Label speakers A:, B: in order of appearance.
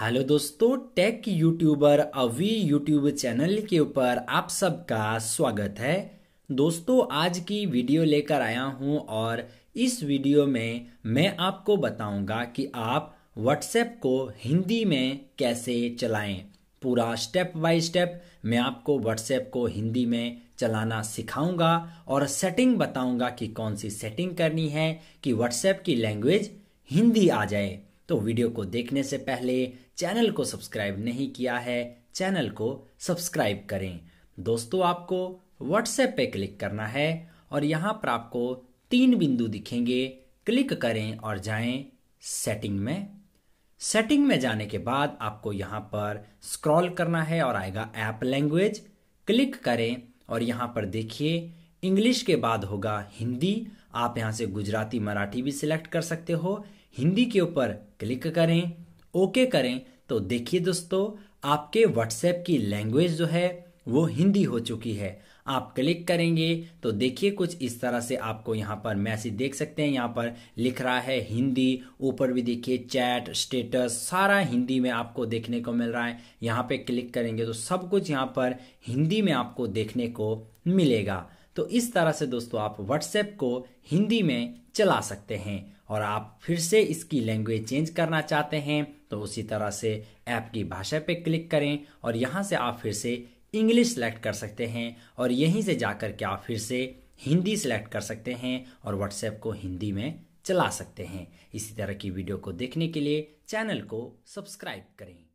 A: hello दोस्तों tech YouTuber Avi YouTube channel के ऊपर आप सबका स्वागत है दोस्तों आज की वीडियो लेकर आया हूं और इस वीडियो में मैं आपको बताऊंगा कि आप व्हाट्सएप को हिंदी में कैसे चलाएं पूरा स्टेप बाय स्टेप मैं आपको व्हाट्सएप को हिंदी में चलाना सिखाऊंगा और सेटिंग बताऊंगा कि कौन सी सेटिंग करनी है कि व्हाट्सएप की लैंग्वेज हिंदी आ जाए तो वीडियो को देखने से पहले चैनल को सब्सक्राइब नहीं किया है चैनल को सब्सक्राइब करें दोस्तों आपको व्हाट्सएप पे क्लिक करना है और यहाँ पर आपको तीन बिंदु दिखेंगे क्लिक करें और जाएं सेटिंग में सेटिंग में जाने के बाद आपको यहाँ पर स्क्रॉल करना है और आएगा ऐप लैंग्वेज क्लिक करें और यहाँ पर देखिए इंग्लिश के बाद होगा हिंदी आप यहाँ से गुजराती मराठी भी सिलेक्ट कर सकते हो हिंदी के ऊपर क्लिक करें ओके करें तो देखिए दोस्तों आपके व्हाट्सएप की लैंग्वेज जो है वो हिंदी हो चुकी है आप क्लिक करेंगे तो देखिए कुछ इस तरह से आपको यहाँ पर मैसेज देख सकते हैं यहाँ पर लिख रहा है हिंदी ऊपर भी देखिए चैट स्टेटस सारा हिंदी में आपको देखने को मिल रहा है यहाँ पे क्लिक करेंगे तो सब कुछ यहाँ पर हिंदी में आपको देखने को मिलेगा तो इस तरह से दोस्तों आप व्हाट्सएप को हिंदी में चला सकते हैं और आप फिर से इसकी लैंग्वेज चेंज करना चाहते हैं तो उसी तरह से ऐप की भाषा पे क्लिक करें और यहाँ से आप फिर से इंग्लिश सेलेक्ट कर सकते हैं और यहीं से जा कर के आप फिर से हिंदी सेलेक्ट कर सकते हैं और व्हाट्सएप को हिंदी में चला सकते हैं इसी तरह की वीडियो को देखने के लिए चैनल को सब्सक्राइब करें